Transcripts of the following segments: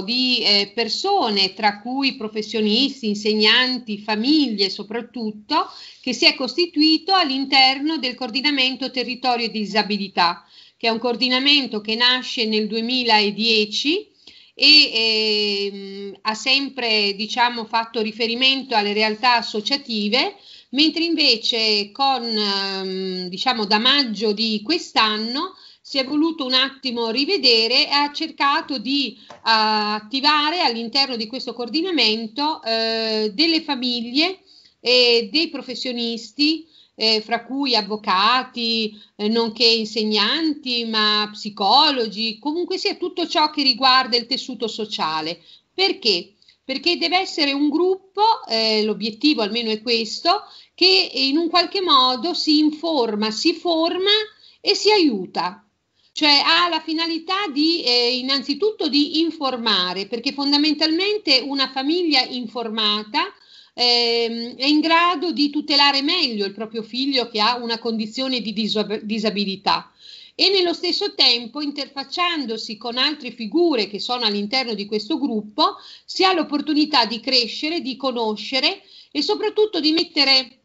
di eh, persone, tra cui professionisti, insegnanti, famiglie soprattutto, che si è costituito all'interno del coordinamento territorio e disabilità, che è un coordinamento che nasce nel 2010 e eh, ha sempre diciamo, fatto riferimento alle realtà associative, mentre invece con, ehm, diciamo, da maggio di quest'anno si è voluto un attimo rivedere e ha cercato di uh, attivare all'interno di questo coordinamento uh, delle famiglie e dei professionisti eh, fra cui avvocati, eh, nonché insegnanti, ma psicologi, comunque sia tutto ciò che riguarda il tessuto sociale. Perché? Perché deve essere un gruppo, eh, l'obiettivo almeno è questo, che in un qualche modo si informa, si forma e si aiuta cioè ha la finalità di eh, innanzitutto di informare, perché fondamentalmente una famiglia informata ehm, è in grado di tutelare meglio il proprio figlio che ha una condizione di disabilità e nello stesso tempo interfacciandosi con altre figure che sono all'interno di questo gruppo si ha l'opportunità di crescere, di conoscere e soprattutto di mettere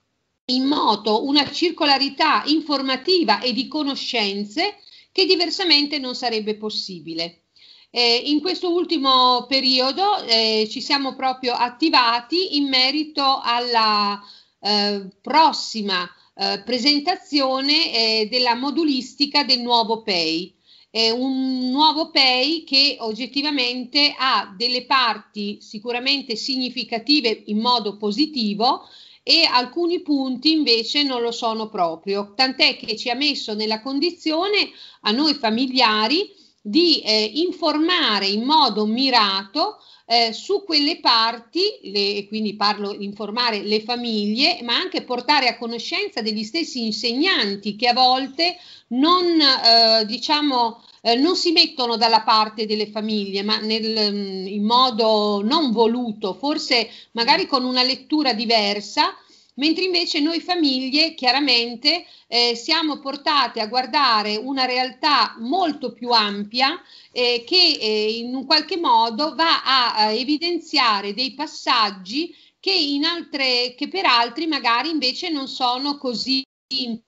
in moto una circolarità informativa e di conoscenze che diversamente non sarebbe possibile. Eh, in questo ultimo periodo eh, ci siamo proprio attivati in merito alla eh, prossima eh, presentazione eh, della modulistica del nuovo PEI. È un nuovo PEI che oggettivamente ha delle parti sicuramente significative in modo positivo, e alcuni punti invece non lo sono proprio, tant'è che ci ha messo nella condizione a noi familiari di eh, informare in modo mirato eh, su quelle parti, le, quindi parlo di informare le famiglie, ma anche portare a conoscenza degli stessi insegnanti che a volte non eh, diciamo eh, non si mettono dalla parte delle famiglie, ma nel, mm, in modo non voluto, forse magari con una lettura diversa, mentre invece noi famiglie chiaramente eh, siamo portate a guardare una realtà molto più ampia eh, che eh, in un qualche modo va a, a evidenziare dei passaggi che, altre, che per altri magari invece non sono così importanti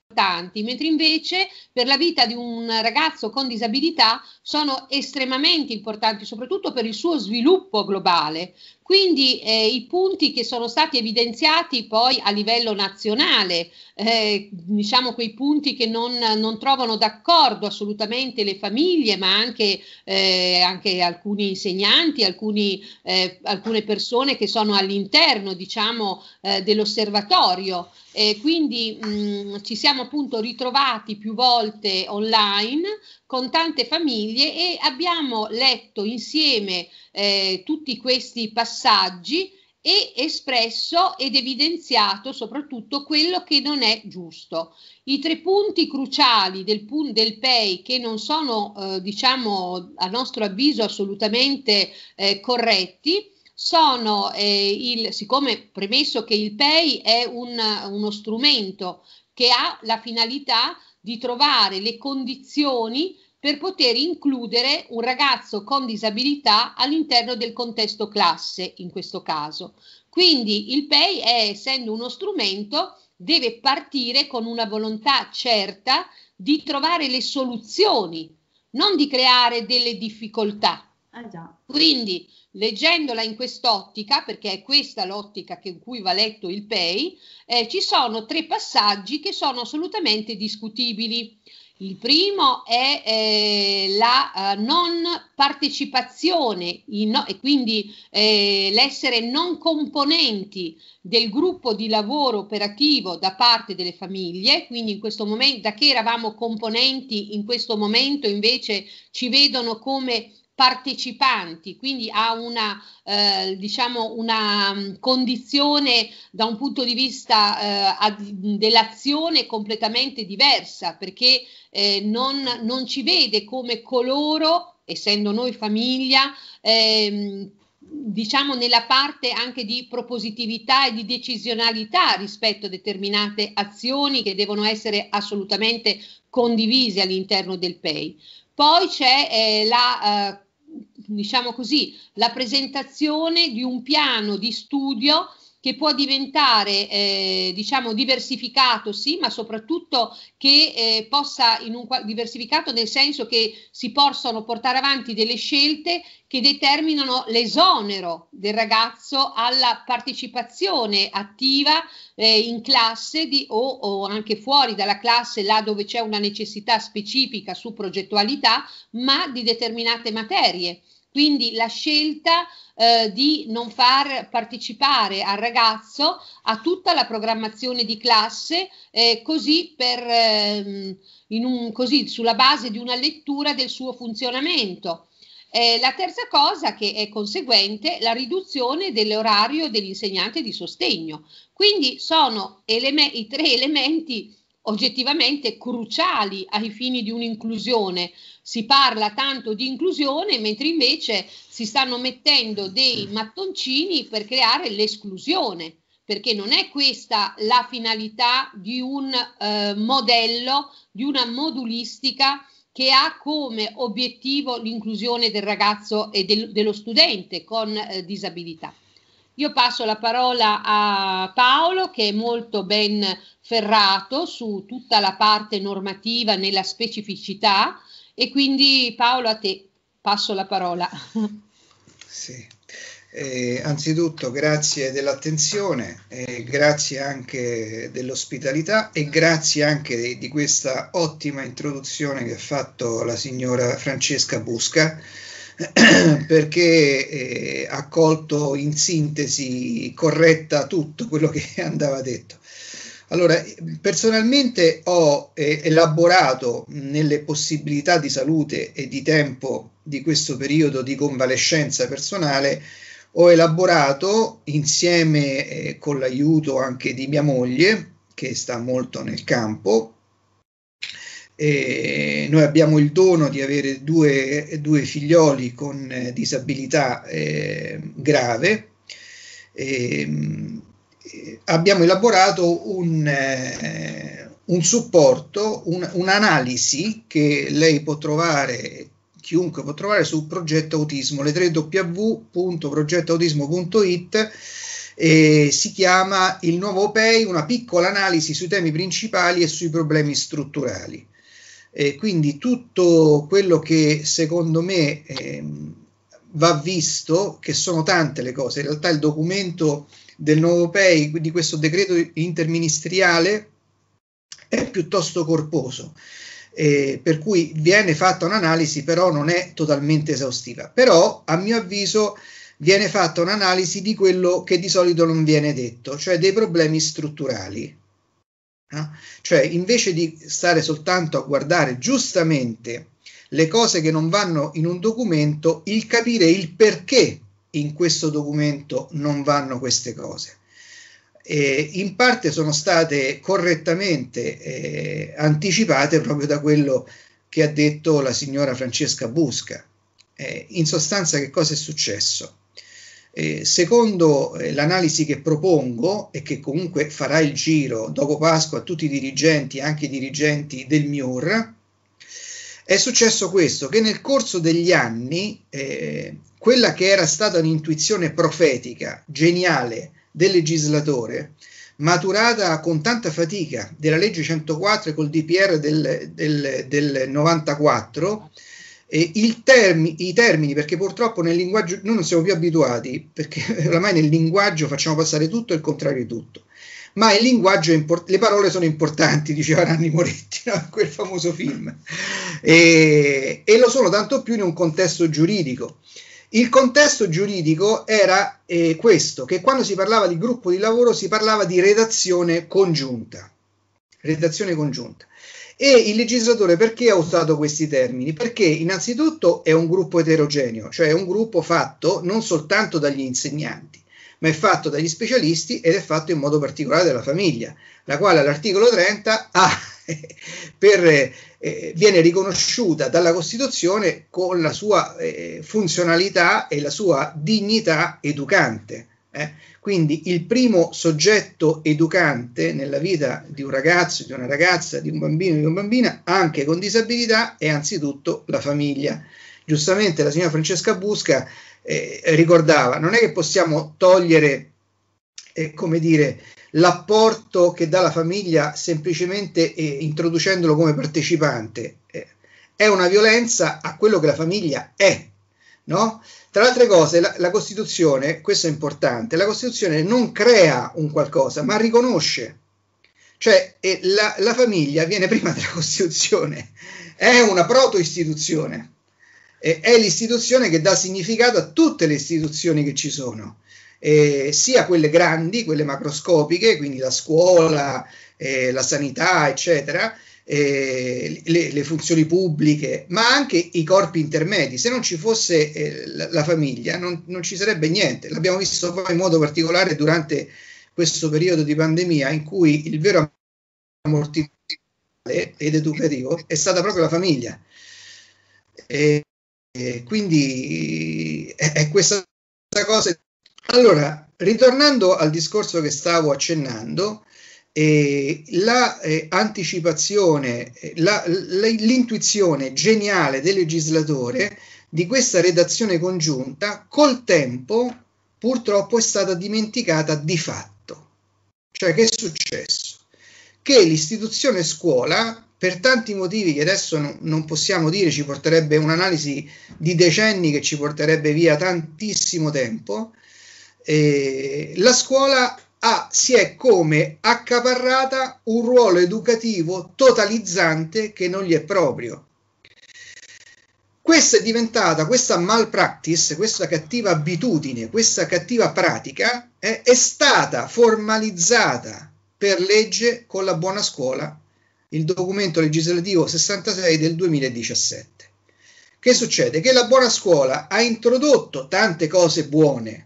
mentre invece per la vita di un ragazzo con disabilità sono estremamente importanti, soprattutto per il suo sviluppo globale. Quindi eh, i punti che sono stati evidenziati poi a livello nazionale, eh, diciamo quei punti che non, non, trovano d'accordo assolutamente le famiglie, ma anche, eh, anche alcuni insegnanti, alcuni, eh, alcune persone che sono all'interno diciamo, eh, dell'osservatorio. quindi mh, mm, ci siamo siamo appunto ritrovati più volte online con tante famiglie e abbiamo letto insieme eh, tutti questi passaggi e espresso ed evidenziato soprattutto quello che non è giusto. I tre punti cruciali del, del PEI che non sono, eh, diciamo, a nostro avviso assolutamente eh, corretti, sono, eh, il, siccome premesso che il PEI è un, uno strumento che ha la finalità di trovare le condizioni per poter includere un ragazzo con disabilità all'interno del contesto classe, in questo caso. Quindi il PEI, è, essendo uno strumento, deve partire con una volontà certa di trovare le soluzioni, non di creare delle difficoltà. Ah, Quindi leggendola in quest'ottica, perché è questa l'ottica in cui va letto il PEI, eh, ci sono tre passaggi che sono assolutamente discutibili. Il primo è eh, la eh, non partecipazione no, e quindi eh, l'essere non componenti del gruppo di lavoro operativo da parte delle famiglie, quindi in questo momento, da che eravamo componenti, in questo momento invece ci vedono come partecipanti, quindi ha una, eh, diciamo una mm, condizione da un punto di vista eh, dell'azione completamente diversa, perché eh, non, non, ci vede come coloro, essendo noi famiglia, ehm, diciamo nella parte anche di propositività e di decisionalità rispetto a determinate azioni che devono essere assolutamente condivise all'interno del PEI. Poi c'è eh, la eh, diciamo così, la presentazione di un piano di studio che può diventare eh, diciamo diversificato, sì, ma soprattutto che eh, possa in un, diversificato nel senso che si possano portare avanti delle scelte che determinano l'esonero del ragazzo alla partecipazione attiva eh, in classe di, o, o, anche fuori dalla classe, là dove c'è una necessità specifica su progettualità, ma di determinate materie. Quindi la scelta eh, di non far partecipare al ragazzo a tutta la programmazione di classe, eh, così, per, eh, un, così sulla base di una lettura del suo funzionamento. Eh, la terza cosa che è conseguente, la riduzione dell'orario dell'insegnante di sostegno. Quindi sono eleme- i tre elementi oggettivamente cruciali ai fini di un'inclusione. Si parla tanto di inclusione, mentre invece si stanno mettendo dei mattoncini per creare l'esclusione, perché non è questa la finalità di un eh, modello, di una modulistica che ha come obiettivo l'inclusione del ragazzo e del, dello studente con eh, disabilità. Io passo la parola a Paolo che è molto ben ferrato su tutta la parte normativa nella specificità e quindi Paolo a te passo la parola. Sì. Eh, anzitutto grazie dell'attenzione, eh, grazie anche dell'ospitalità e grazie anche di, di, questa ottima introduzione che ha fatto la signora Francesca Busca perché eh, ha colto in sintesi corretta tutto quello che andava detto. Allora, personalmente ho eh, elaborato nelle possibilità di salute e di tempo di questo periodo di convalescenza personale, ho elaborato insieme eh, con l'aiuto anche di mia moglie, che sta molto nel campo, eh, noi abbiamo il dono di avere due, due figlioli con eh, disabilità eh, grave. Ehm, eh, abbiamo elaborato un, eh, un supporto, un, un'analisi che lei può trovare, chiunque può trovare su Progetto Autismo, le 3 www.progettoautismo.it eh, si chiama Il nuovo PEI, una piccola analisi sui temi principali e sui problemi strutturali. Eh, quindi tutto quello che secondo me ehm, va visto, che sono tante le cose, in realtà il documento del nuovo PEI, di questo decreto interministeriale, è piuttosto corposo. Eh, per cui viene fatta un'analisi, però non è totalmente esaustiva. Però, a mio avviso, viene fatta un'analisi di quello che di solito non viene detto, cioè dei problemi strutturali. Eh? Cioè, invece di stare soltanto a guardare giustamente le cose che non vanno in un documento, il capire il perché in questo documento non vanno queste cose. Eh, in parte sono state correttamente eh, anticipate proprio da quello che ha detto la signora Francesca Busca. Eh, in sostanza che cosa è successo? Eh, secondo eh, l'analisi che propongo e che comunque farà il giro dopo Pasqua a tutti i dirigenti, anche i dirigenti del MIUR, è successo questo, che nel corso degli anni eh, quella che era stata un'intuizione profetica, geniale del legislatore, maturata con tanta fatica della legge 104 e col DPR del, del, del 94, Termi, I termini, perché purtroppo nel linguaggio noi non siamo più abituati, perché oramai nel linguaggio facciamo passare tutto e il contrario di tutto, ma il linguaggio import- le parole sono importanti, diceva Ranni Moretti in no? quel famoso film, e, e, lo sono tanto più in un contesto giuridico. Il contesto giuridico era eh, questo, che quando si parlava di gruppo di lavoro si parlava di redazione congiunta. Redazione congiunta. E il legislatore perché ha usato questi termini? Perché innanzitutto è un gruppo eterogeneo, cioè è un gruppo fatto non soltanto dagli insegnanti, ma è fatto dagli specialisti ed è fatto in modo particolare dalla famiglia, la quale all'articolo 30 ha, per, eh, eh, viene riconosciuta dalla Costituzione con la sua eh, funzionalità e la sua dignità educante. Eh? Quindi il primo soggetto educante nella vita di un ragazzo, di una ragazza, di un bambino, di una bambina, anche con disabilità, è anzitutto la famiglia. Giustamente la signora Francesca Busca eh, ricordava, non è che possiamo togliere, eh, come dire, l'apporto che dà la famiglia semplicemente eh, introducendolo come partecipante. Eh. è una violenza a quello che la famiglia è No? Tra le altre cose, la, la, Costituzione, questo è importante, la Costituzione non crea un qualcosa, ma riconosce. Cioè la, la famiglia viene prima della Costituzione, è una proto-istituzione, e, è l'istituzione che dà significato a tutte le istituzioni che ci sono, e, sia quelle grandi, quelle macroscopiche, quindi la scuola, eh, la sanità, eccetera, eh, le, le, funzioni pubbliche, ma anche i corpi intermedi. Se non ci fosse eh, la, la, famiglia non, non, ci sarebbe niente. L'abbiamo visto poi in modo particolare durante questo periodo di pandemia in cui il vero ammortizzatore ed educativo è stata proprio la famiglia. E, e quindi è, eh, è questa cosa. Allora, ritornando al discorso che stavo accennando, eh, la eh, anticipazione, eh, la, l'intuizione geniale del legislatore di questa redazione congiunta col tempo purtroppo è stata dimenticata di fatto. Cioè che è successo? Che l'istituzione scuola, per tanti motivi che adesso no, non possiamo dire, ci porterebbe un'analisi di decenni che ci porterebbe via tantissimo tempo, eh, la scuola ha, si è come accaparrata un ruolo educativo totalizzante che non gli è proprio. Questa è diventata, questa malpractice, questa cattiva abitudine, questa cattiva pratica eh, è stata formalizzata per legge con la buona scuola, il documento legislativo 66 del 2017. Che succede? Che la buona scuola ha introdotto tante cose buone,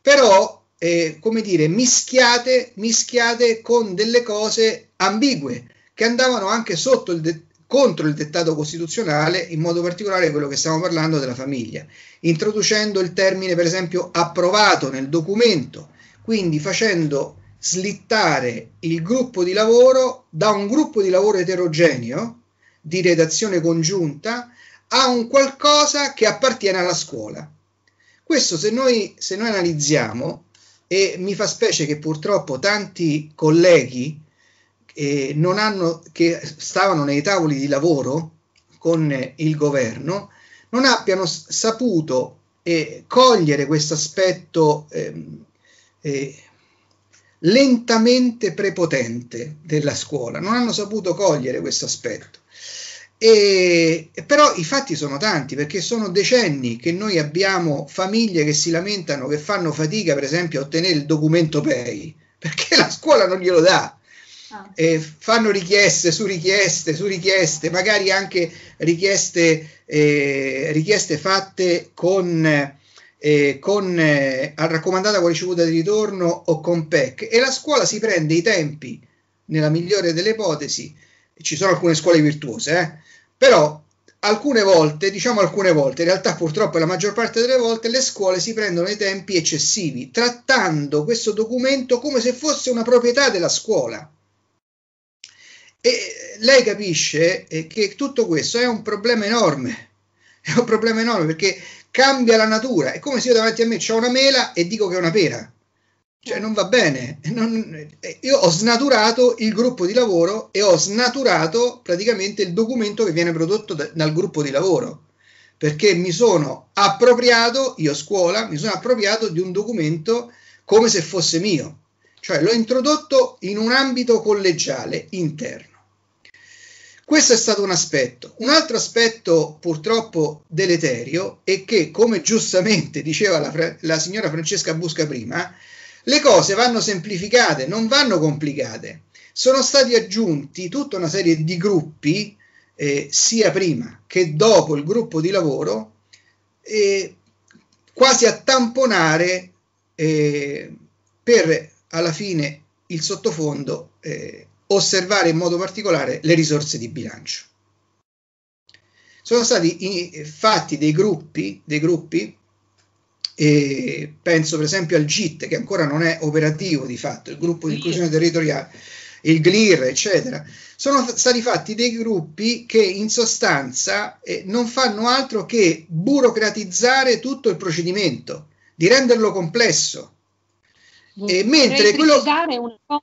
però eh, come dire, mischiate, mischiate con delle cose ambigue che andavano anche sotto il de- contro il dettato costituzionale, in modo particolare quello che stiamo parlando della famiglia, introducendo il termine per esempio approvato nel documento, quindi facendo slittare il gruppo di lavoro da un gruppo di lavoro eterogeneo di redazione congiunta a un qualcosa che appartiene alla scuola. Questo se noi, se noi analizziamo e mi fa specie che purtroppo tanti colleghi eh, hanno, che stavano nei tavoli di lavoro con il governo non abbiano saputo eh, cogliere questo aspetto ehm, eh, lentamente prepotente della scuola, non hanno saputo cogliere questo aspetto. E, però i fatti sono tanti perché sono decenni che noi abbiamo famiglie che si lamentano che fanno fatica per esempio a ottenere il documento PEI perché la scuola non glielo dà. Ah. fanno richieste su richieste su richieste, magari anche richieste, eh, richieste fatte con, eh, con eh, raccomandata con ricevuta di ritorno o con PEC e la scuola si prende i tempi, nella migliore delle ipotesi, ci sono alcune scuole virtuose, eh? però alcune volte, diciamo alcune volte, in realtà purtroppo la maggior parte delle volte le scuole si prendono i tempi eccessivi, trattando questo documento come se fosse una proprietà della scuola. E lei capisce eh, che tutto questo è un problema enorme, è un problema enorme perché cambia la natura, è come se io davanti a me ho una mela e dico che è una pera. Cioè non va bene. Non, eh, io ho snaturato il gruppo di lavoro e ho snaturato praticamente il documento che viene prodotto da, dal gruppo di lavoro perché mi sono appropriato, io scuola, mi sono appropriato di un documento come se fosse mio, cioè l'ho introdotto in un ambito collegiale interno. Questo è stato un aspetto. Un altro aspetto purtroppo deleterio è che, come giustamente diceva la, la signora Francesca Busca prima, le cose vanno semplificate, non vanno complicate. Sono stati aggiunti tutta una serie di gruppi, eh, sia prima che dopo il gruppo di lavoro, eh, quasi a tamponare eh, per alla fine il sottofondo eh, osservare in modo particolare le risorse di bilancio. Sono stati fatti dei gruppi, dei gruppi e penso per esempio al GIT che ancora non è operativo di fatto, il gruppo di inclusione territoriale, il GLIR, eccetera. Sono stati fatti dei gruppi che in sostanza eh, non fanno altro che burocratizzare tutto il procedimento, di renderlo complesso. Vorrei e mentre quello... una cosa,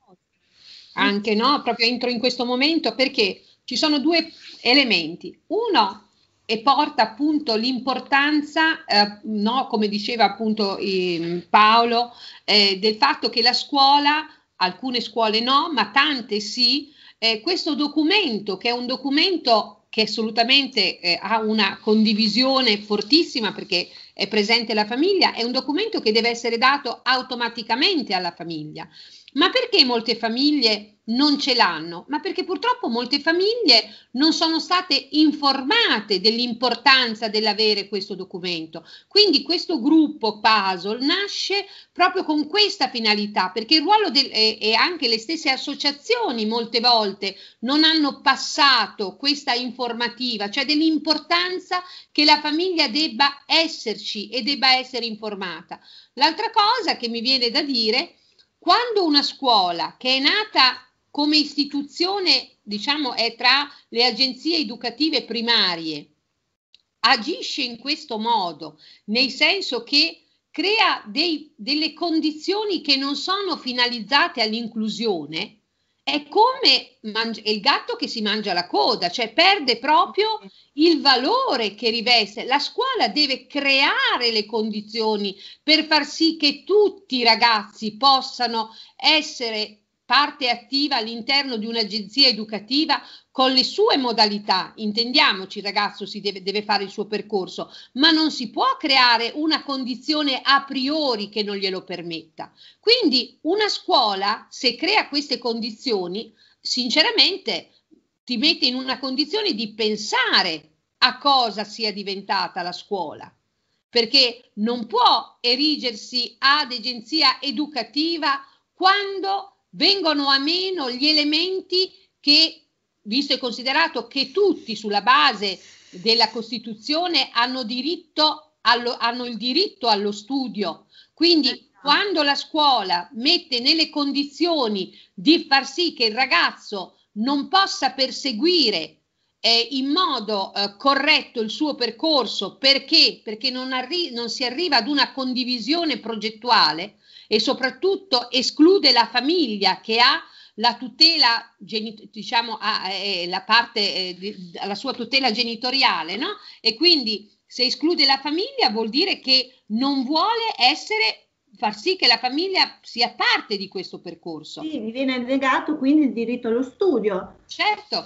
anche no, proprio entro in questo momento, perché ci sono due elementi. Uno, e porta appunto l'importanza, eh, no, come diceva appunto eh, Paolo, eh, del fatto che la scuola, alcune scuole no, ma tante sì, eh, questo documento che è un documento che assolutamente eh, ha una condivisione fortissima perché è presente la famiglia, è un documento che deve essere dato automaticamente alla famiglia. Ma perché molte famiglie non ce l'hanno, ma perché purtroppo molte famiglie non sono state informate dell'importanza dell'avere questo documento. Quindi questo gruppo puzzle nasce proprio con questa finalità, perché il ruolo del, e, e anche le stesse associazioni molte volte non hanno passato questa informativa, cioè dell'importanza che la famiglia debba esserci e debba essere informata. L'altra cosa che mi viene da dire, quando una scuola che è nata come istituzione, diciamo, è tra le agenzie educative primarie, agisce in questo modo, nel senso che crea dei, delle condizioni che non sono finalizzate all'inclusione, è come mangi- il gatto che si mangia la coda, cioè perde proprio il valore che riveste. La scuola deve creare le condizioni per far sì che tutti i ragazzi possano essere parte attiva all'interno di un'agenzia educativa con le sue modalità, intendiamoci ragazzo si deve, deve, fare il suo percorso, ma non si può creare una condizione a priori che non glielo permetta. Quindi una scuola, se crea queste condizioni, sinceramente ti mette in una condizione di pensare a cosa sia diventata la scuola, perché non può erigersi ad agenzia educativa quando vengono a meno gli elementi che, visto e considerato che tutti sulla base della Costituzione hanno, diritto allo, hanno il diritto allo studio, quindi quando la scuola mette nelle condizioni di far sì che il ragazzo non possa perseguire eh, in modo eh, corretto il suo percorso perché, perché non, arri- non si arriva ad una condivisione progettuale, e soprattutto esclude la famiglia che ha la tutela, diciamo, eh, la parte, eh, sua tutela genitoriale, no? E quindi se esclude la famiglia vuol dire che non vuole essere far sì che la famiglia sia parte di questo percorso. Sì, mi viene negato quindi il diritto allo studio. Certo.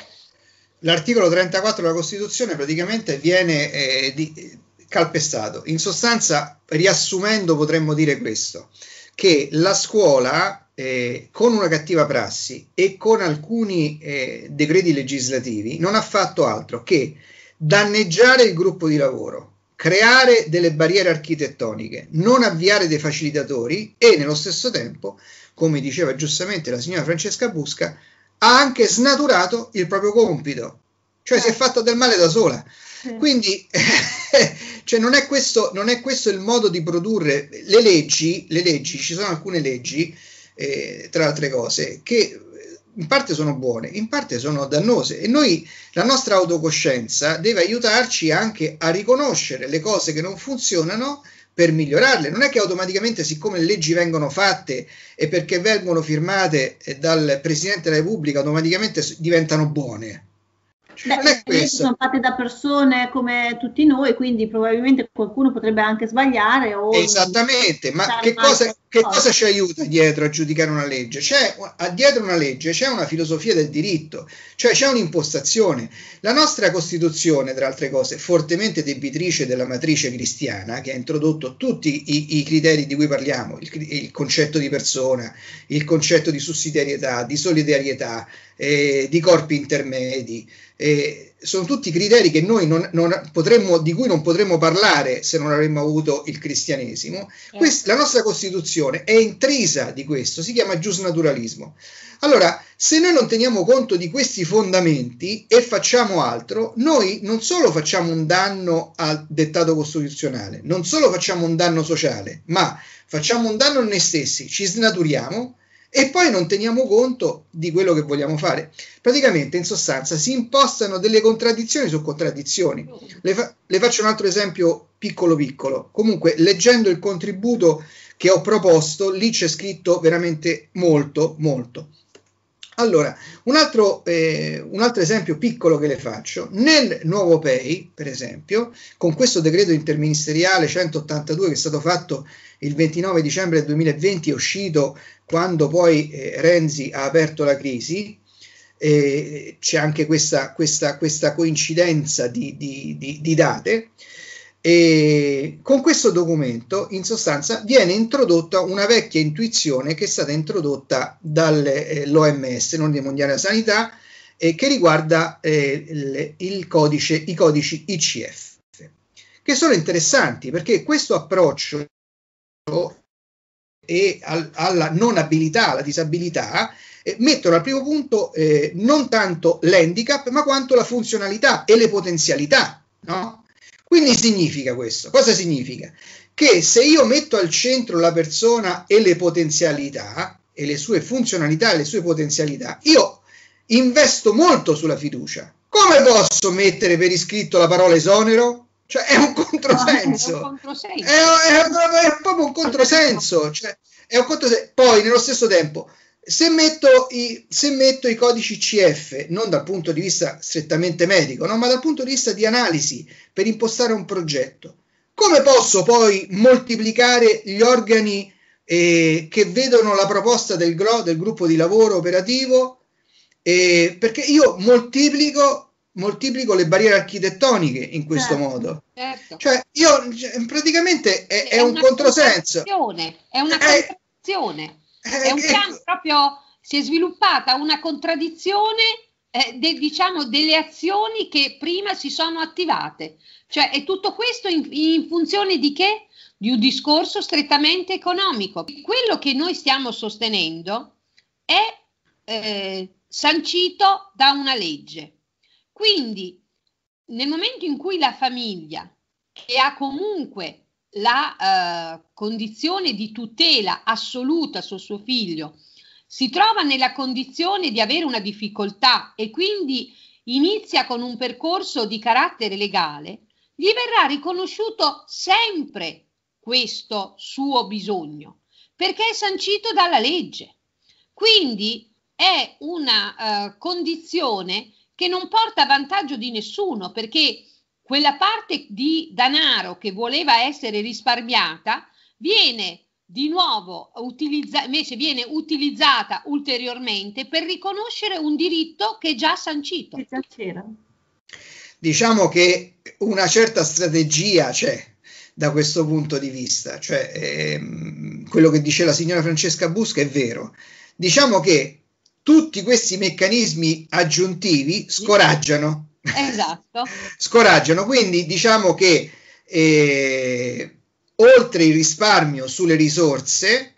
L'articolo 34 della Costituzione praticamente viene eh, di, calpestato. In sostanza, riassumendo, potremmo dire questo che la scuola, eh, con una cattiva prassi e con alcuni eh, decreti legislativi, non ha fatto altro che danneggiare il gruppo di lavoro, creare delle barriere architettoniche, non avviare dei facilitatori e nello stesso tempo, come diceva giustamente la signora Francesca Busca, ha anche snaturato il proprio compito, cioè si è eh. fatta del male da sola. Quindi eh, cioè non è questo, non è questo il modo di produrre le leggi, le leggi ci sono alcune leggi, eh, tra altre cose, che eh, in parte sono buone, in parte sono dannose e noi, la nostra autocoscienza deve aiutarci anche a riconoscere le cose che non funzionano per migliorarle. Non è che automaticamente, siccome le leggi vengono fatte e perché vengono firmate eh, dal Presidente della Repubblica, automaticamente diventano buone. Beh, è questo. sono fatte da persone come tutti noi, quindi probabilmente qualcuno potrebbe anche sbagliare. Esattamente, ma che cosa, che ah. cosa ci aiuta dietro a giudicare una legge? C'è, dietro una legge c'è una filosofia del diritto, cioè c'è un'impostazione. La nostra Costituzione, tra altre cose, fortemente debitrice della matrice cristiana, che ha introdotto tutti i, i criteri di cui parliamo, il, il, concetto di persona, il concetto di sussidiarietà, di solidarietà, eh, di corpi intermedi. Eh, sono tutti criteri non, non potremmo, di cui non potremmo parlare se non avremmo avuto il cristianesimo. Eh. Questa, la nostra Costituzione è intrisa di questo, si chiama giusnaturalismo. Allora, se noi non teniamo conto di questi fondamenti e facciamo altro, noi non solo facciamo un danno al dettato costituzionale, non solo facciamo un danno sociale, ma facciamo un danno a noi stessi, ci snaturiamo e poi non teniamo conto di quello che vogliamo fare. Praticamente, in sostanza, si impostano delle contraddizioni su contraddizioni. Le, fa- le faccio un altro esempio piccolo piccolo. Comunque, leggendo il contributo che ho proposto, lì c'è scritto veramente molto, molto. Allora, un altro, eh, un altro, esempio piccolo che le faccio, nel nuovo PEI, per esempio, con questo decreto interministeriale 182 che è stato fatto il 29 dicembre 2020, è uscito quando poi eh, Renzi ha aperto la crisi, eh, c'è anche questa, questa, questa coincidenza di, di, di, di date, e con questo documento, in sostanza, viene introdotta una vecchia intuizione che è stata introdotta dall'OMS, eh, l'Ordine Mondiale della Sanità, eh, che riguarda eh, il, codice, i codici ICF, che sono interessanti perché questo approccio e al, alla non abilità, alla disabilità, eh, mettono al primo punto eh, non tanto l'handicap, ma quanto la funzionalità e le potenzialità, no? Quindi significa questo? Cosa significa? Che se io metto al centro la persona e le potenzialità, e le sue funzionalità e le sue potenzialità, io investo molto sulla fiducia. Come posso mettere per iscritto la parola esonero? Cioè è un controsenso. No, è, un controsenso. È, è, è, proprio un controsenso. Cioè, un controsenso. Poi nello stesso tempo se metto, i, se metto, i, codici CF, non dal punto di vista strettamente medico, no? ma dal punto di vista di analisi per impostare un progetto, come posso poi moltiplicare gli organi eh, che vedono la proposta del, GRO, del gruppo di lavoro operativo? Eh, perché io moltiplico, moltiplico, le barriere architettoniche in questo certo, modo. Certo. Cioè, io praticamente è, è, è un controsenso. È una contrazione. È, è un piano proprio, si è sviluppata una contraddizione eh, de, diciamo delle azioni che prima si sono attivate. Cioè, è tutto questo in, in funzione di che? Di un discorso strettamente economico. Quello che noi stiamo sostenendo è eh, sancito da una legge. Quindi, nel momento in cui la famiglia, che ha comunque la eh, condizione di tutela assoluta sul suo figlio, si trova nella condizione di avere una difficoltà e quindi inizia con un percorso di carattere legale, gli verrà riconosciuto sempre questo suo bisogno, perché è sancito dalla legge. Quindi è una eh, condizione che non porta vantaggio di nessuno, perché quella parte di denaro che voleva essere risparmiata viene di nuovo utilizza- invece viene utilizzata ulteriormente per riconoscere un diritto che è già sancito. Che già c'era. Diciamo che una certa strategia c'è da questo punto di vista, cioè ehm, quello che dice la signora Francesca Busca è vero. Diciamo che tutti questi meccanismi aggiuntivi scoraggiano Esatto. Scoraggiano, quindi diciamo che eh, oltre il risparmio sulle risorse,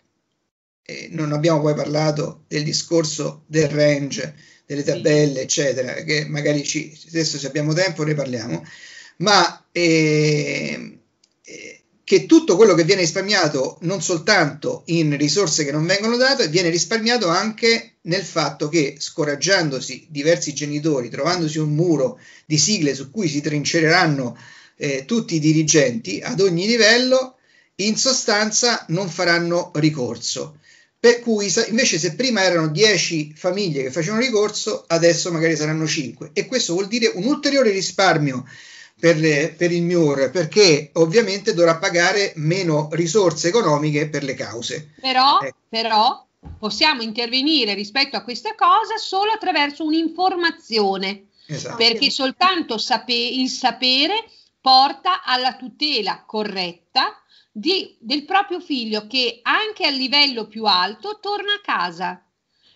eh, non abbiamo poi parlato del discorso del range, delle tabelle, eccetera, che magari ci, adesso se abbiamo tempo ne parliamo, ma ehm, eh, che tutto quello che viene risparmiato non soltanto in risorse che non vengono date, viene risparmiato anche nel fatto che, scoraggiandosi diversi genitori, trovandosi un muro di sigle su cui si trincereranno eh, tutti i dirigenti ad ogni livello, in sostanza non faranno ricorso. Per cui invece se prima erano 10 famiglie che facevano ricorso, adesso magari saranno 5 e questo vuol dire un ulteriore risparmio per, le, per, il MIUR perché ovviamente dovrà pagare meno risorse economiche per le cause. Però, ecco. però possiamo intervenire rispetto a questa cosa solo attraverso un'informazione, esatto. perché soltanto sape- il sapere porta alla tutela corretta di, del proprio figlio che anche a livello più alto torna a casa.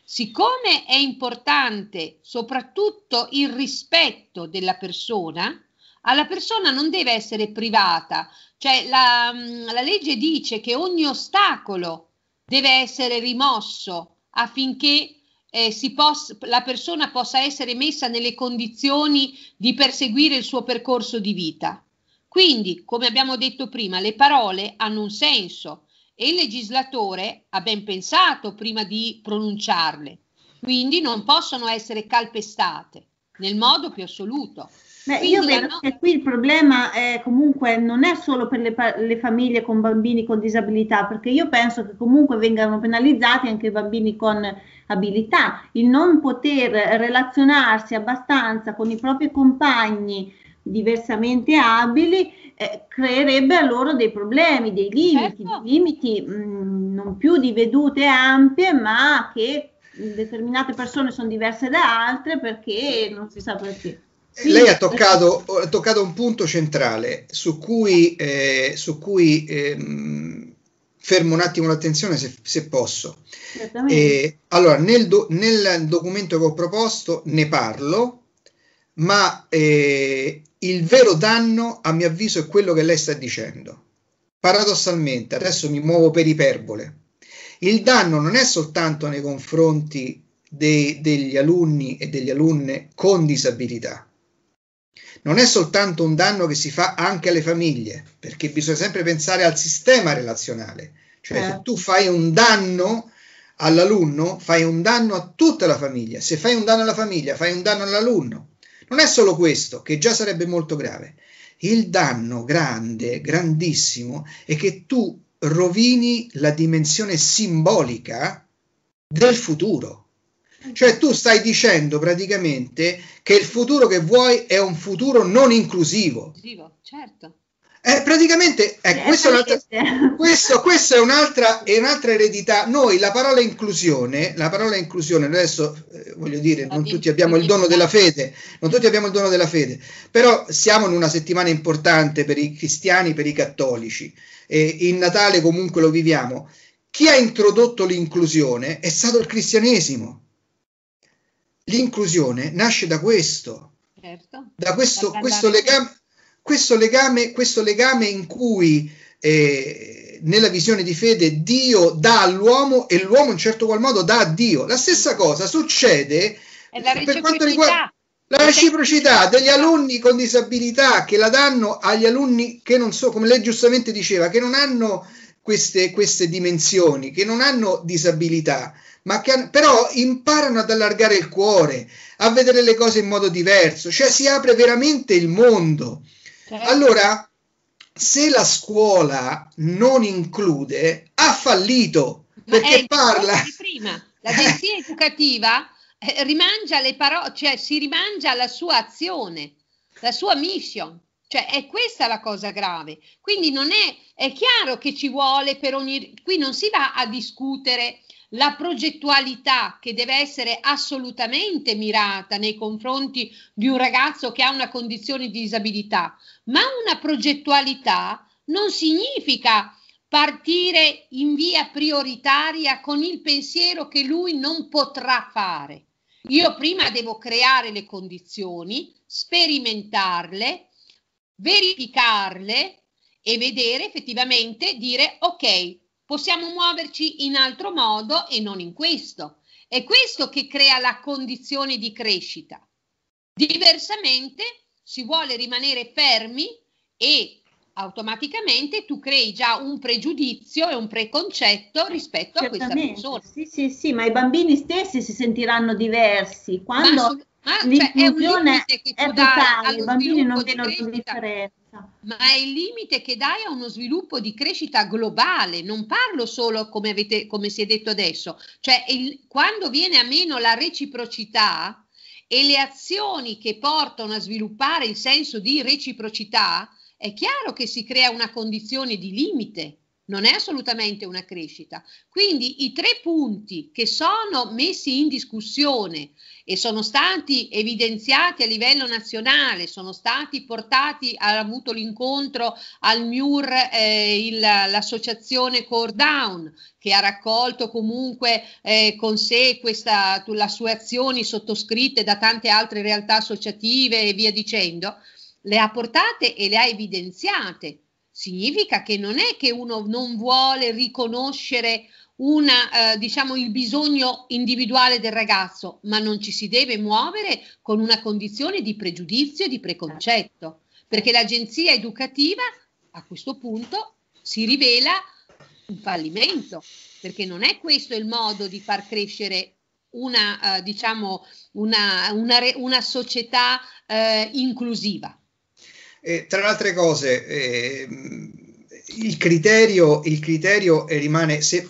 Siccome è importante soprattutto il rispetto della persona, alla persona non deve essere privata, cioè la, mm, la legge dice che ogni ostacolo deve essere rimosso affinché eh, possa, la persona possa essere messa nelle condizioni di perseguire il suo percorso di vita. Quindi, come abbiamo detto prima, le parole hanno un senso e il legislatore ha ben pensato prima di pronunciarle, quindi non possono essere calpestate nel modo più assoluto. Beh, io vedo no... che qui il problema è comunque non è solo per le, le, famiglie con bambini con disabilità, perché io penso che comunque vengano penalizzati anche i bambini con abilità, il non poter relazionarsi abbastanza con i propri compagni diversamente abili eh, creerebbe a loro dei problemi, dei limiti, certo. limiti mh, mm, non più di vedute ampie, ma che determinate persone sono diverse da altre perché non si sa perché. Sì, Lei ha eh, toccato, eh, ha toccato, un punto centrale su cui, eh, su cui eh, fermo un attimo l'attenzione se, se posso. Eh, allora, nel, do, nel, documento che ho proposto ne parlo, ma eh, il vero danno, a mio avviso, è quello che lei sta dicendo. Paradossalmente, adesso mi muovo per iperbole. Il danno non è soltanto nei confronti dei, degli alunni e delle alunne con disabilità, non è soltanto un danno che si fa anche alle famiglie, perché bisogna sempre pensare al sistema relazionale, cioè eh. se tu fai un danno all'alunno, fai un danno a tutta la famiglia, se fai un danno alla famiglia, fai un danno all'alunno. Non è solo questo, che già sarebbe molto grave. Il danno grande, grandissimo, è che tu rovini la dimensione simbolica del futuro cioè tu stai dicendo praticamente che il futuro che vuoi è un futuro non inclusivo. Inclusivo, certo. Eh, praticamente eh, eh questo, è questo, questo, è un'altra, è un'altra, eredità. Noi la parola inclusione, la parola inclusione adesso eh, voglio dire, non tutti abbiamo il dono della fede, non tutti abbiamo il dono della fede, però siamo in una settimana importante per i cristiani, per i cattolici. E in Natale comunque lo viviamo. Chi ha introdotto l'inclusione è stato il cristianesimo l'inclusione nasce da questo, certo. da questo, questo, legame, questo, legame, questo legame in cui eh, nella visione di fede Dio dà all'uomo e l'uomo in certo qual modo dà a Dio. La stessa cosa succede per quanto riguarda la reciprocità degli alunni con disabilità che la danno agli alunni che non so, come lei giustamente diceva, che non hanno queste, queste dimensioni, che non hanno disabilità ma che però imparano ad allargare il cuore, a vedere le cose in modo diverso, cioè si apre veramente il mondo. Certo. Allora, se la scuola non include, ha fallito, ma perché parla... Di Prima, l'agenzia educativa eh, rimangia le parole, cioè si rimangia la sua azione, la sua mission. Cioè, è questa la cosa grave. Quindi non è, è chiaro che ci vuole per ogni... Qui non si va a discutere la progettualità che deve essere assolutamente mirata nei confronti di un ragazzo che ha una condizione di disabilità, ma una progettualità non significa partire in via prioritaria con il pensiero che lui non potrà fare. Io prima devo creare le condizioni, sperimentarle, verificarle e vedere effettivamente dire ok, possiamo muoverci in altro modo e non in questo. È questo che crea la condizione di crescita. Diversamente si vuole rimanere fermi e automaticamente tu crei già un pregiudizio e un preconcetto rispetto Certamente. a questa persona. Sì, sì, sì, ma i bambini stessi si sentiranno diversi quando ma, ma, cioè, è un limite che tu bambini non vedono differenza. Ma è il limite che dai a uno sviluppo di crescita globale, non parlo solo come, avete, come si è detto adesso, cioè il, quando viene a meno la reciprocità e le azioni che portano a sviluppare il senso di reciprocità, è chiaro che si crea una condizione di limite, non è assolutamente una crescita. Quindi i tre punti che sono messi in discussione e sono stati evidenziati a livello nazionale, sono stati portati, ha avuto l'incontro al MIUR eh, il, l'associazione Core Down che ha raccolto comunque eh, con sé questa, la sue azioni sottoscritte da tante altre realtà associative e via dicendo, le ha portate e le ha evidenziate. Significa che non è che uno non vuole riconoscere una, eh, diciamo, il bisogno individuale del ragazzo, ma non ci si deve muovere con una condizione di pregiudizio e di preconcetto, perché l'agenzia educativa a questo punto si rivela un fallimento, perché non è questo il modo di far crescere una, eh, diciamo, una, una, una società eh, inclusiva. Eh, tra le altre cose, eh, il criterio, il criterio eh, rimane, se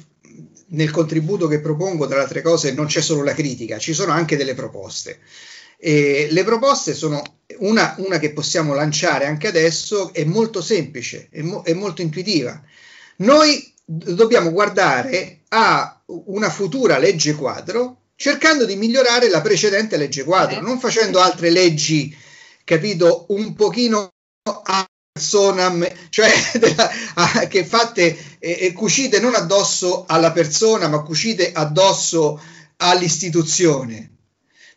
nel contributo che propongo, tra le altre cose, non c'è solo la critica, ci sono anche delle proposte. E le proposte sono una, una, che possiamo lanciare anche adesso, è molto semplice, è, mo, è molto intuitiva. Noi dobbiamo guardare a una futura legge quadro cercando di migliorare la precedente legge quadro, eh. non facendo altre leggi, capito, un pochino persona, cioè che fate e cucite non addosso alla persona, ma cucite addosso all'istituzione.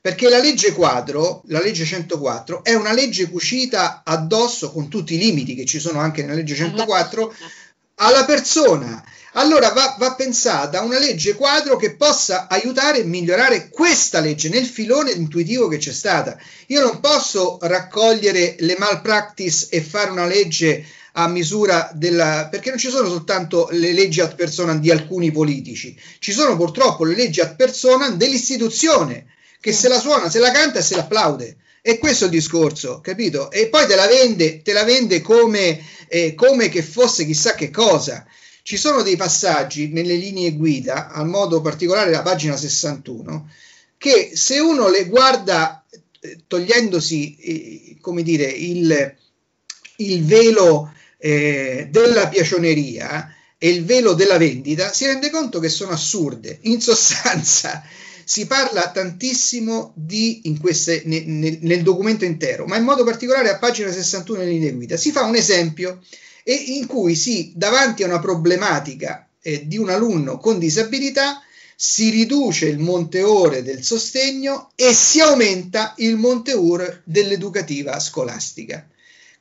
Perché la legge quadro, la legge 104, è una legge cucita addosso con tutti i limiti che ci sono anche nella legge 104 alla persona allora va, va, pensata una legge quadro che possa aiutare e migliorare questa legge nel filone intuitivo che c'è stata. Io non posso raccogliere le malpractice e fare una legge a misura della... perché non ci sono soltanto le leggi ad persona di alcuni politici, ci sono purtroppo le leggi ad persona dell'istituzione che se la suona, se la canta e se l'applaude. E questo è il discorso, capito? E poi te la vende, te la vende come, eh, come che fosse chissà che cosa. Ci sono dei passaggi nelle linee guida, al modo particolare la pagina 61, che se uno le guarda eh, togliendosi, eh, come dire, il, il velo eh, della piacioneria e il velo della vendita, si rende conto che sono assurde. In sostanza si parla tantissimo di, in queste, nel, nel documento intero, ma in modo particolare a pagina 61 in linee guida, si fa un esempio e in cui si, davanti a una problematica eh, di un alunno con disabilità, si riduce il monte ore del sostegno e si aumenta il monte ore dell'educativa scolastica,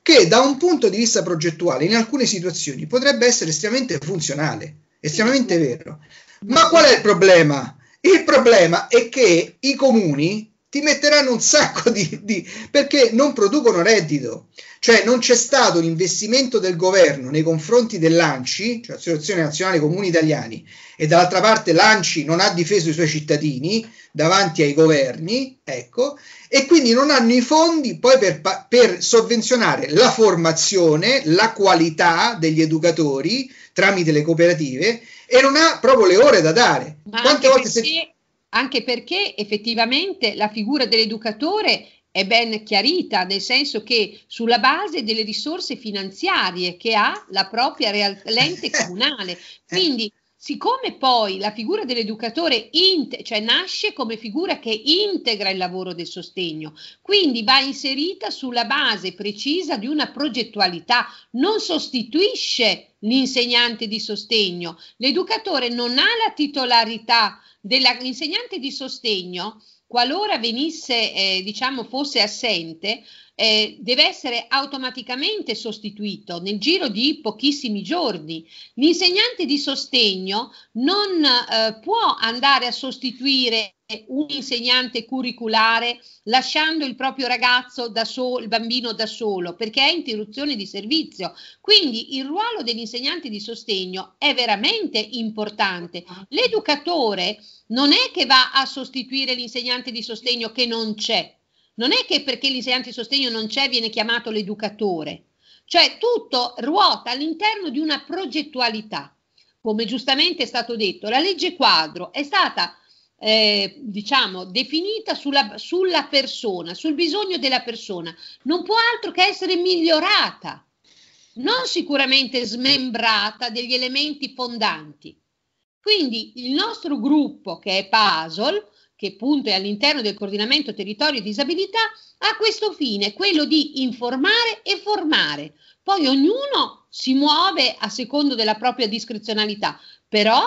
che da un punto di vista progettuale in alcune situazioni potrebbe essere estremamente funzionale, estremamente vero. Ma qual è il problema? Il problema è che i comuni ti metteranno un sacco di, di, perché non producono reddito, cioè non c'è stato un investimento del governo nei confronti dell'ANCI, cioè l'Associazione Nazionale Comuni Italiani, e dall'altra parte l'ANCI non ha difeso i suoi cittadini davanti ai governi, ecco, e quindi non hanno i fondi poi per, per sovvenzionare la formazione, la qualità degli educatori tramite le cooperative e non ha proprio le ore da dare. Ma Quante volte perché... se anche perché effettivamente la figura dell'educatore è ben chiarita, nel senso che sulla base delle risorse finanziarie che ha la propria real- l'ente comunale. Quindi Siccome poi la figura dell'educatore inte- cioè nasce come figura che integra il lavoro del sostegno, quindi va inserita sulla base precisa di una progettualità, non sostituisce l'insegnante di sostegno. L'educatore non ha la titolarità dell'insegnante di sostegno, qualora venisse, eh, diciamo, fosse assente, eh, deve essere automaticamente sostituito nel giro di pochissimi giorni. L'insegnante di sostegno non eh, può andare a sostituire un insegnante curriculare lasciando il proprio ragazzo da solo, il bambino da solo, perché è interruzione di servizio. Quindi il ruolo dell'insegnante di sostegno è veramente importante. L'educatore non è che va a sostituire l'insegnante di sostegno che non c'è. Non è che perché l'insegnante di sostegno non c'è viene chiamato l'educatore. Cioè tutto ruota all'interno di una progettualità. Come giustamente è stato detto, la legge quadro è stata eh, diciamo, definita sulla, sulla persona, sul bisogno della persona, non può altro che essere migliorata, non sicuramente smembrata degli elementi fondanti. Quindi il nostro gruppo, che è PASOL, che appunto è all'interno del coordinamento territorio e disabilità, ha questo fine, quello di informare e formare. Poi ognuno si muove a secondo della propria discrezionalità, però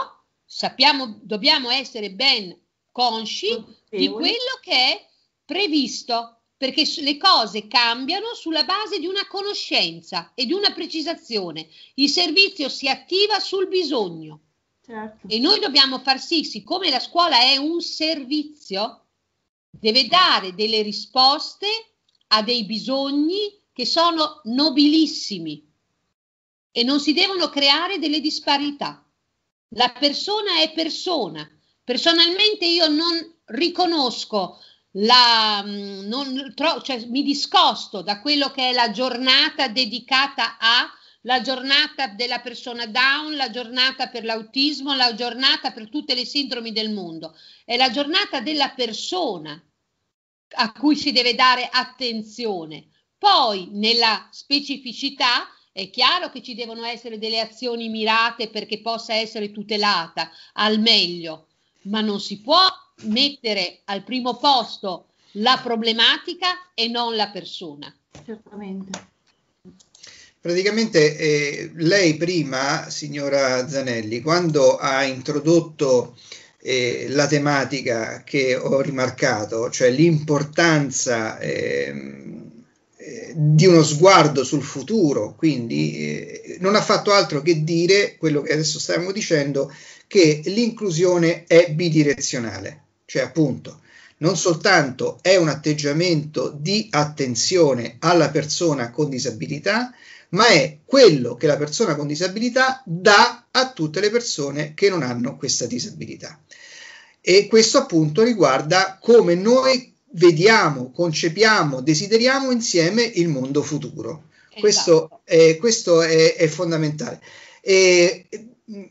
sappiamo, dobbiamo essere ben consci di quello che è previsto, perché le cose cambiano sulla base di una conoscenza e di una precisazione. Il servizio si attiva sul bisogno. Certo. E noi dobbiamo far sì, siccome la scuola è un servizio, deve dare delle risposte a dei bisogni che sono nobilissimi e non si devono creare delle disparità. La persona è persona, Personalmente io non riconosco la, mm, non, tro, cioè, mi discosto da quello che è la giornata dedicata a la giornata della persona down, la giornata per l'autismo, la giornata per tutte le sindromi del mondo. È la giornata della persona a cui si deve dare attenzione. Poi nella specificità è chiaro che ci devono essere delle azioni mirate perché possa essere tutelata al meglio, ma non si può mettere al primo posto la problematica e non la persona. Certamente. Praticamente eh, lei prima, signora Zanelli, quando ha introdotto eh, la tematica che ho rimarcato, cioè l'importanza ehm, eh, di uno sguardo sul futuro, quindi eh, non ha fatto altro che dire quello che adesso stiamo dicendo, che l'inclusione è bidirezionale, cioè appunto non soltanto è un atteggiamento di attenzione alla persona con disabilità, ma è quello che la persona con disabilità dà a tutte le persone che non hanno questa disabilità. E questo appunto riguarda come noi vediamo, concepiamo, desideriamo insieme il mondo futuro. Esatto. Questo, è, questo è, è fondamentale. E, mi,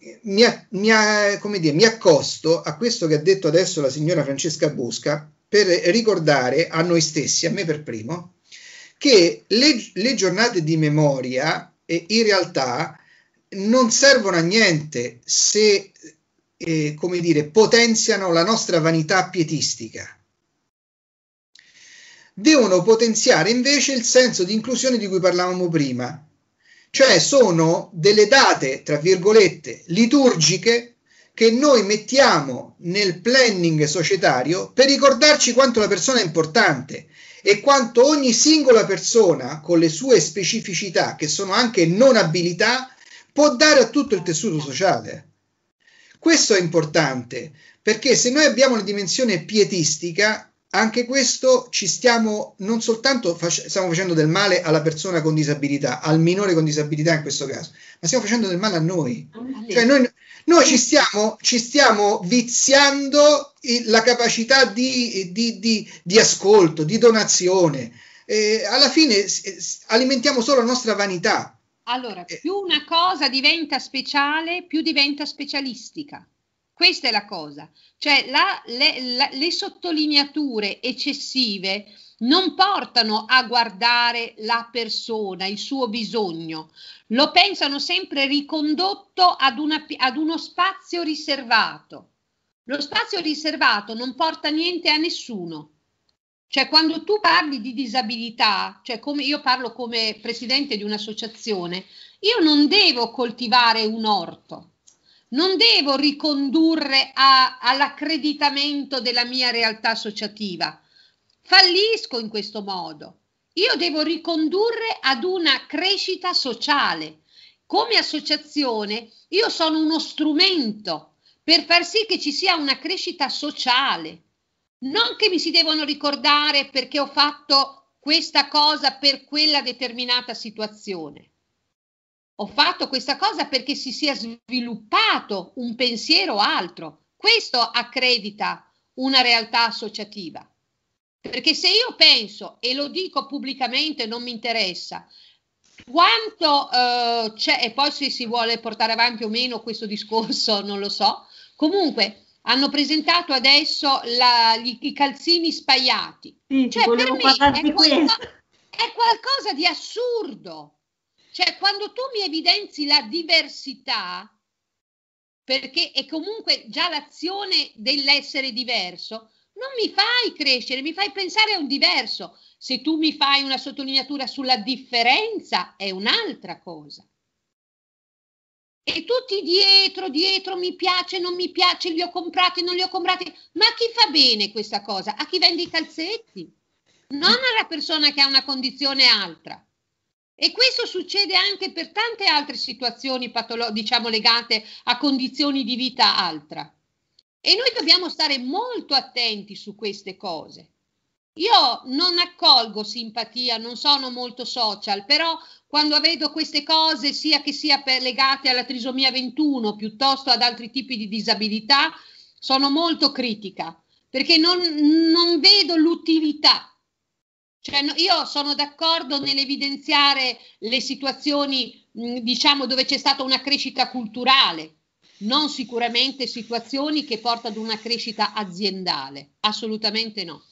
mi, dire, mi accosto a questo che ha detto adesso la signora Francesca Busca per ricordare a noi stessi, a me per primo, che le, le giornate di memoria eh, in realtà non servono a niente se, eh, come dire, potenziano la nostra vanità pietistica. Devono potenziare invece il senso di inclusione di cui parlavamo prima, cioè sono delle date, tra virgolette, liturgiche che noi mettiamo nel planning societario per ricordarci quanto la persona è importante e quanto ogni singola persona, con le sue specificità, che sono anche non abilità, può dare a tutto il tessuto sociale. Questo è importante, perché se noi abbiamo una dimensione pietistica, anche questo ci stiamo non soltanto fac- stiamo facendo del male alla persona con disabilità, al minore con disabilità in questo caso, ma stiamo facendo del male a noi. Cioè noi, noi ci, stiamo, ci, stiamo, viziando la capacità di, di, di, di ascolto, di donazione. Eh, alla fine alimentiamo solo la nostra vanità. Allora, eh. più una cosa diventa speciale, più diventa specialistica. Questa è la cosa, cioè la, le, la, le sottolineature eccessive non portano a guardare la persona, il suo bisogno, lo pensano sempre ricondotto ad, una, ad uno spazio riservato. Lo spazio riservato non porta niente a nessuno. Cioè quando tu parli di disabilità, cioè come io parlo come presidente di un'associazione, io non devo coltivare un orto, non devo ricondurre a, all'accreditamento della mia realtà associativa. Fallisco in questo modo. Io devo ricondurre ad una crescita sociale. Come associazione io sono uno strumento per far sì che ci sia una crescita sociale. Non che mi si devono ricordare perché ho fatto questa cosa per quella determinata situazione. Ho fatto questa cosa perché si sia sviluppato un pensiero altro. Questo accredita una realtà associativa. Perché se io penso, e lo dico pubblicamente, non mi interessa, quanto eh, c'è, e poi se si vuole portare avanti o meno questo discorso, non lo so, comunque hanno presentato adesso la, gli, i calzini spaiati. Sì, cioè, per me è, qualcosa, è qualcosa di assurdo. Cioè, quando tu mi evidenzi la diversità, perché è comunque già l'azione dell'essere diverso, non mi fai crescere, mi fai pensare a un diverso. Se tu mi fai una sottolineatura sulla differenza, è un'altra cosa. E tutti dietro, dietro, mi piace, non mi piace, li ho comprati, non li ho comprati. Ma a chi fa bene questa cosa? A chi vende i calzetti? Non alla persona che ha una condizione altra. E questo succede anche per tante altre situazioni patolo- diciamo legate a condizioni di vita altra. E noi dobbiamo stare molto attenti su queste cose. Io non accolgo simpatia, non sono molto social, però quando vedo queste cose, sia che sia legate alla trisomia 21 piuttosto ad altri tipi di disabilità, sono molto critica, perché non, non vedo l'utilità cioè, io sono d'accordo nell'evidenziare le situazioni, diciamo, dove c'è stata una crescita culturale, non sicuramente situazioni che portano ad una crescita aziendale, assolutamente no.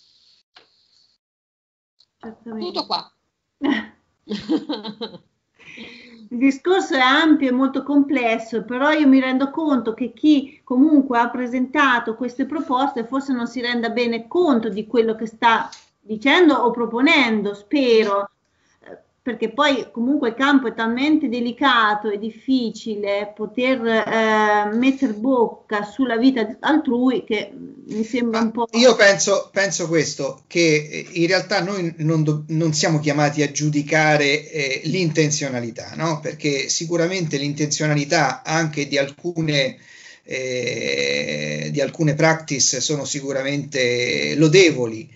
Tutto qua. Il discorso è ampio e molto complesso, però io mi rendo conto che chi comunque ha presentato queste proposte forse non si renda bene conto di quello che sta dicendo o proponendo, spero, eh, perché poi comunque il campo è talmente delicato e difficile poter eh, mettere bocca sulla vita altrui che mm, mi sembra un po'... Io penso, penso questo, che eh, in realtà noi non, do, non siamo chiamati a giudicare eh, l'intenzionalità, no? perché sicuramente l'intenzionalità anche di alcune... Eh, di alcune practice sono sicuramente lodevoli,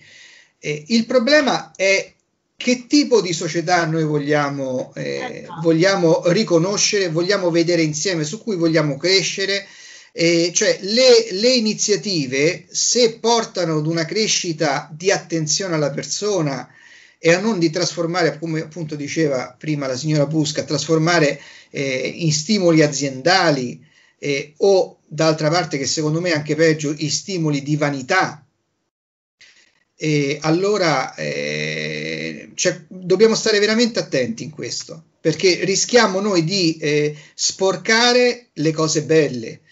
eh, il problema è che tipo di società noi vogliamo, eh, ecco. vogliamo, riconoscere, vogliamo vedere insieme, su cui vogliamo crescere. Eh, cioè le, le, iniziative, se portano ad una crescita di attenzione alla persona e a non di trasformare, come appunto diceva prima la signora Busca, trasformare eh, in stimoli aziendali eh, o d'altra parte che secondo me è anche peggio, in stimoli di vanità, e allora eh, cioè, dobbiamo stare veramente attenti in questo, perché rischiamo noi di eh, sporcare le cose belle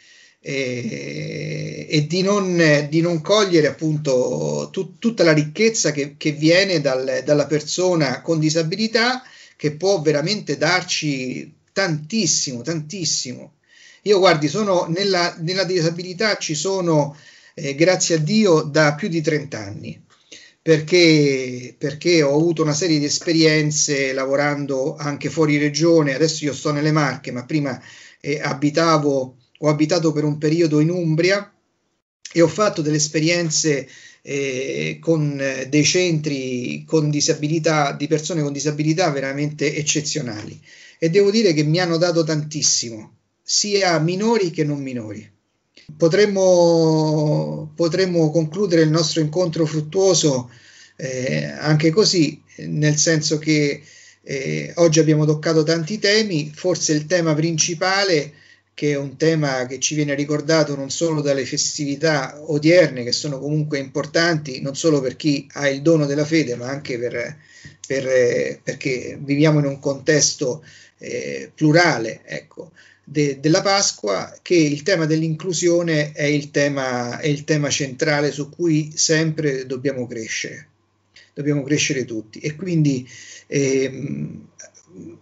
eh, e di non, di non, cogliere appunto tut, tutta la ricchezza che, che viene dal, dalla persona con disabilità che può veramente darci tantissimo, tantissimo. Io guardi, sono nella, nella disabilità ci sono, eh, grazie a Dio, da più di 30 anni perché, perché, ho avuto una serie di esperienze lavorando anche fuori regione. Adesso io sto nelle Marche, ma prima eh, abitavo, ho abitato per un periodo in Umbria e ho fatto delle esperienze eh, con eh, dei centri con disabilità, di persone con disabilità veramente eccezionali. E devo dire che mi hanno dato tantissimo, sia minori che non minori. Potremmo, potremmo concludere il nostro incontro fruttuoso eh, anche così, nel senso che eh, oggi abbiamo toccato tanti temi, forse il tema principale che è un tema che ci viene ricordato non solo dalle festività odierne, che sono comunque importanti, non solo per chi ha il dono della fede, ma anche per, per, eh, perché viviamo in un contesto eh, plurale. Ecco de, della Pasqua che il tema dell'inclusione è il tema, è il tema centrale su cui sempre dobbiamo crescere, dobbiamo crescere tutti e quindi eh,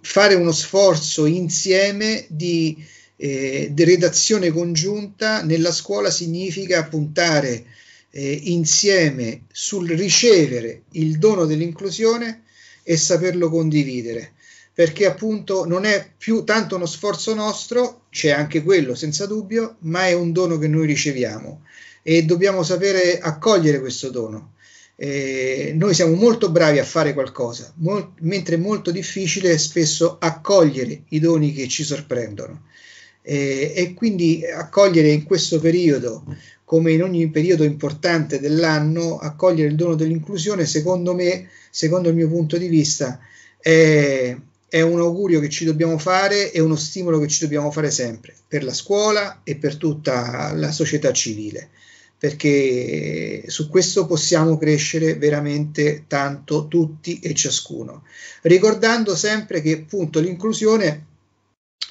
fare uno sforzo insieme di, eh, di, redazione congiunta nella scuola significa puntare eh, insieme sul ricevere il dono dell'inclusione e saperlo condividere perché appunto non è più tanto uno sforzo nostro, c'è anche quello senza dubbio, ma è un dono che noi riceviamo e dobbiamo sapere accogliere questo dono. Eh, noi siamo molto bravi a fare qualcosa, mol- mentre è molto difficile spesso accogliere i doni che ci sorprendono. Eh, e quindi accogliere in questo periodo, come in ogni periodo importante dell'anno, accogliere il dono dell'inclusione, secondo me, secondo il mio punto di vista, è, è un augurio che ci dobbiamo fare e uno stimolo che ci dobbiamo fare sempre per la scuola e per tutta la società civile, perché su questo possiamo crescere veramente tanto tutti e ciascuno, ricordando sempre che appunto l'inclusione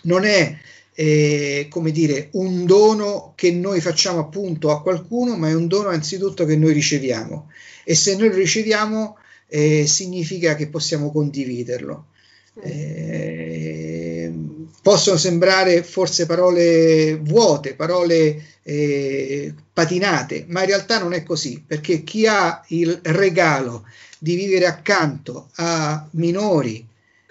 non è eh, come dire, un dono che noi facciamo appunto a qualcuno, ma è un dono anzitutto che noi riceviamo e se noi lo riceviamo eh, significa che possiamo condividerlo. Eh, possono sembrare forse parole vuote, parole eh, patinate, ma in realtà non è così, perché chi ha il regalo di vivere accanto a minori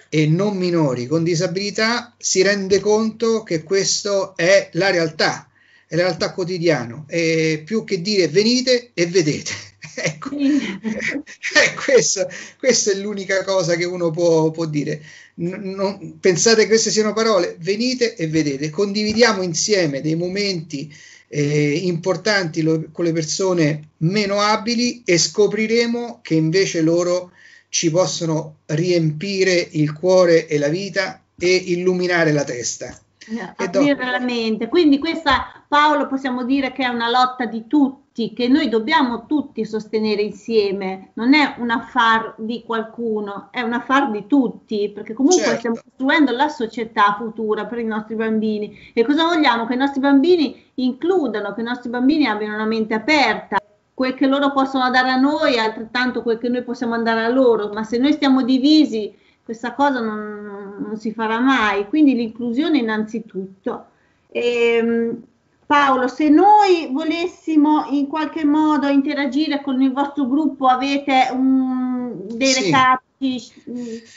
e non minori con disabilità si rende conto che questa è la realtà, è la realtà quotidiana, e più che dire venite e vedete. ecco, eh, questo, questa, è l'unica cosa che uno può, può dire. N- non, pensate che queste siano parole, venite e vedete, condividiamo insieme dei momenti eh, importanti lo, con le persone meno abili e scopriremo che invece loro ci possono riempire il cuore e la vita e illuminare la testa. No, eh, aprire do- la mente. Quindi questa Paolo possiamo dire che è una lotta di tutti tutti, che noi dobbiamo tutti sostenere insieme, non è un affar di qualcuno, è un affar di tutti, perché comunque certo. stiamo costruendo la società futura per i nostri bambini e cosa vogliamo? Che i nostri bambini includano, che i nostri bambini abbiano una mente aperta quel che loro possono dare a noi è altrettanto quel che noi possiamo dare a loro, ma se noi stiamo divisi questa cosa non, non si farà mai, quindi l'inclusione innanzitutto. E, ehm, Paolo, se noi volessimo in qualche modo interagire con il vostro gruppo, avete um, dei sì. recapiti?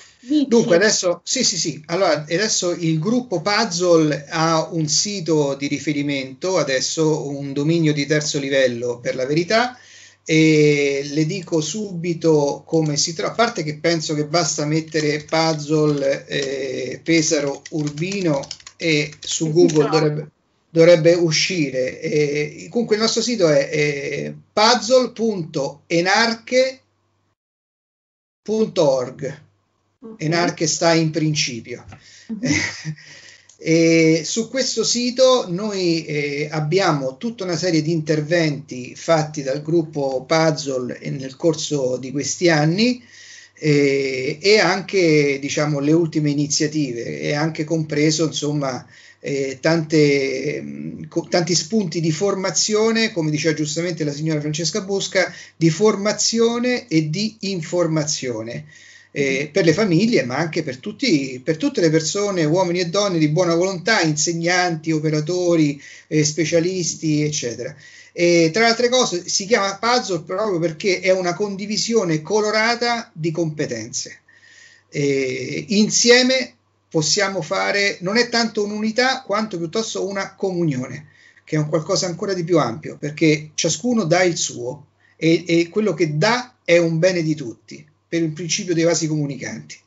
Dunque, adesso sì, sì, sì. Allora, adesso il gruppo Puzzle ha un sito di riferimento, adesso un dominio di terzo livello per la verità. E le dico subito come si trova, a parte che penso che basta mettere puzzle eh, Pesaro Urbino e su Google dovrebbe, dovrebbe uscire. E, comunque il nostro sito è eh, puzzle.enarche.org. Enarche sta in principio. Mhm. E su questo sito noi eh, abbiamo tutta una serie di interventi fatti dal gruppo Puzzle nel corso di questi anni eh, e anche diciamo, le ultime iniziative e anche compreso insomma, eh, tante, mh, mm, tanti spunti di formazione, come diceva giustamente la signora Francesca Bosca, di formazione e di informazione. Eh, mm-hmm. per le famiglie, ma anche per, tutti, per, tutte le persone, uomini e donne di buona volontà, insegnanti, operatori, eh, specialisti, eccetera. E, tra le altre cose si chiama puzzle proprio perché è una condivisione colorata di competenze. Eh, insieme possiamo fare, non è tanto un'unità quanto piuttosto una comunione, che è un qualcosa ancora di più ampio, perché ciascuno dà il suo e, e quello che dà è un bene di tutti, per il principio dei vasi comunicanti.